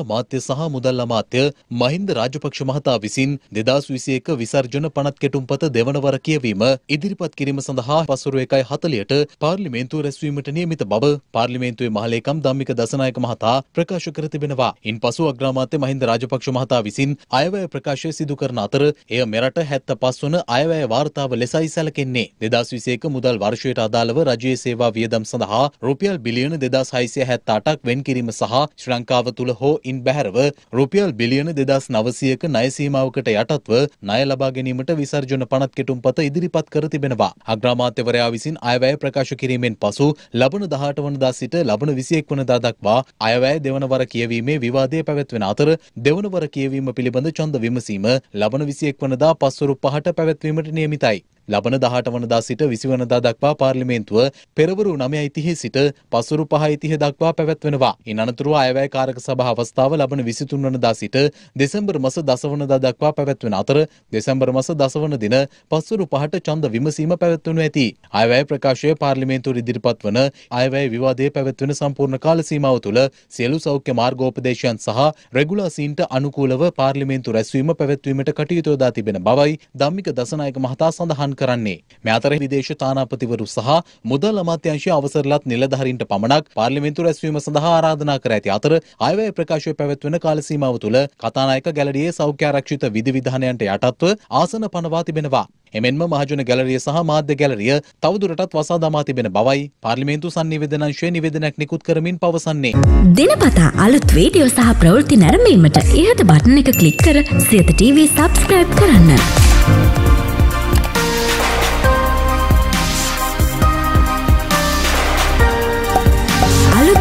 අමාත්‍ය සහ මුදල් අමාත්‍ය මහින්ද රාජපක්ෂ මහතා විසින් දෙදස් විසියක විසර්ජන පනත් කෙටුම්පත දෙවනවර කියවීම ඉදිරිපත් කිරීම සඳහා පසුරු එකයි හතලියට පාර්ලිමේන්තුව රැස්වීමට නියමිත බව පාර්ලිමේන්තුවේ මහලේකම් ධම්මික දසනායක මහතා ප්‍රකාශ කර තිබෙනවා. ඉන් පසු අග්‍රාමාත්‍ය මහින්ද රාජපක්ෂ මහතා විසින් අයවැය ප්‍රකාශය සිදු කරන අතර එය මෙරට හැත්ත පස්වන අයවැය වාර්තාව ලෙසයි සැලකෙන්නේ. දෙදස් විසියක මුදල් වර්ෂයට අදාළව රජයේ සේවා වියදම් සඳහා රුපියල් බිලියන දෙදස් හයිසිය හැත්ත අටක් වෙන් කිරීම සහ ශ්‍රී ලංකාව තුළ හෝ ඉන් බැහැරව රුපියල් බිලියන දෙදස් නවසයක නයසීමාවකට යටත්ව නය ලබා ගැනීමට විසර්ජන පනත් කෙටුම් පත ඉදිරිපත් කර තිබෙනවා. අග්‍රාමාත්‍යවරයා විසින් අයවැය ප්‍රකාශ කිරීමෙන් පසු ලබන දහට වනදා සිට ලබන විසියෙක් වනදා දක්වා අයවැය දෙවනවර කියවීමේ විවාදය පැවැත්වෙන අතර දෙවනවර කියවීම පිළිබඳ චොන්ද විමසීම ලබන විසියෙක් වනදා පස්වරු පහට පැවැත්වීමට නියමිතයි. ලබන දහට වනදා සිට විසිවනදා දක්වා පාර්ලිමේන්තුව පෙරවරු නමයයි තිහේ සිට පසුරු පහයි තිහ දක්වා පැවැත්වෙනවා. ඉන් අනතුරුව අයවැය කාරක සභා අවස්ථාව ලබන විසිතුන් වනදා සිට දෙසැම්බර් මස දසවනදා දක්වා පැවැත්වෙන අතර දෙසැම්බර් මස දසවන දින පසුරු පහට ඡන්ද විමසීම පැවැත්වෙනු ඇති. අයවැය ප්‍රකාශය පාර්ලිමේන්තුවට ඉදිරිපත් වන අයවැය විවාදයේ පැවැත්වෙන සම්පූර්ණ කාල සීමාව තුළ සියලු සෞඛ්‍ය මාර්ගෝපදේශයන් සහ රෙගුලාසීන්ට අනුකූලව පාර්ලිමේන්තු රැස්වීම පැවැත්වීමට කටයුතු යොදා තිබෙන බවයි ධම්මික දසනායක මහතා සඳහන් සඳහන් කරන්නේ. මේ අතර විදේශ තානාපතිවරු සහ මුදල් අමාත්‍යාංශය අවසරලත් නිලධාරීන්ට පමණක් පාර්ලිමේන්තු රැස්වීම සඳහා ආරාධනා කර ඇති අතර අයවැය ප්‍රකාශය පැවැත්වෙන කාල සීමාව තුළ කතානායක ගැලඩියේ සෞඛ්‍යාරක්ෂිත විධිවිධානයන්ට යටත්ව ආසන පනවා තිබෙනවා. එමෙන්ම මහජන ගැලරිය සහ මාධ්‍ය ගැලරිය තවදුරටත් වසා දමා තිබෙන බවයි පාර්ලිමේන්තු සංනිවේදනංශය නිවේදනයක් නිකුත් කරමින් පවසන්නේ. දිනපතා අලුත් වීඩියෝ සහ ප්‍රවෘත්ති නැරඹීමට ඉහත බටන් එක ක්ලික් කර සියත TV සබස්ක්‍රයිබ් කරන්න.